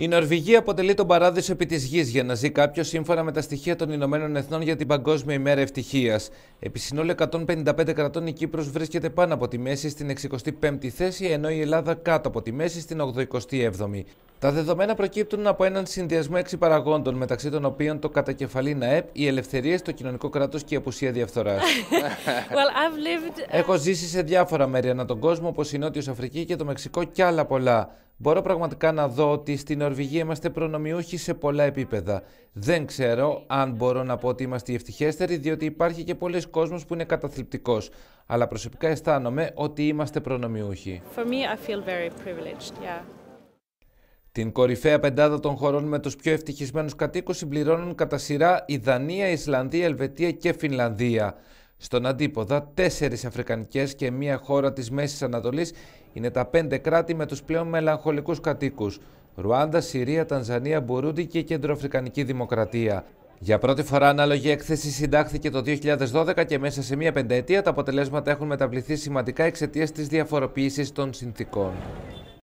Η Νορβηγία αποτελεί τον παράδεισο επί της γης για να ζει κάποιος σύμφωνα με τα στοιχεία των Ηνωμένων Εθνών για την Παγκόσμια ημέρα ευτυχίας. Επί συνόλου 155 κρατών η κύπρος βρίσκεται πάνω από τη μέση στην 65η θέση, ενώ η Ελλάδα κάτω από τη μέση στην 87η. Τα δεδομένα προκύπτουν από έναν συνδυασμό έξι παραγόντων, μεταξύ των οποίων το κατακεφαλή ΝΑΕΠ, οι ελευθερίες, το κοινωνικό κράτος και η απουσία διαφθοράς. Έχω uh, ζήσει σε διάφορα μέρη ανά τον κόσμο, όπως η Νότιος Αφρική και το Μεξικό και άλλα πολλά. Μπορώ πραγματικά να δω ότι στην Νορβηγία είμαστε προνομιούχοι σε πολλά επίπεδα. Δεν ξέρω αν μπορώ να πω ότι είμαστε οι ευτυχέστεροι, διότι υπάρχει και πολλοί κόσμος που είναι καταθλιπτικός. Αλλά προσωπικά αισθάνομαι ότι είμαστε προνομιούχοι. Την κορυφαία πεντάδα των χωρών με τους πιο ευτυχισμένους κατοίκους συμπληρώνουν κατά σειρά η Δανία, η Ισλανδία, η Ελβετία και η Φινλανδία. Στον αντίποδα, τέσσερις Αφρικανικές και μία χώρα της Μέσης Ανατολής είναι τα πέντε κράτη με τους πλέον μελαγχολικούς κατοίκους. Ρουάντα, Συρία, Τανζανία, Μπουρούντι και Κεντροαφρικανική Δημοκρατία. Για πρώτη φορά, ανάλογη έκθεση συντάχθηκε το 2012 και μέσα σε μία πενταετία τα αποτελέσματα έχουν μεταβληθεί σημαντικά εξαιτίας της διαφοροποίησης των συνθήκων.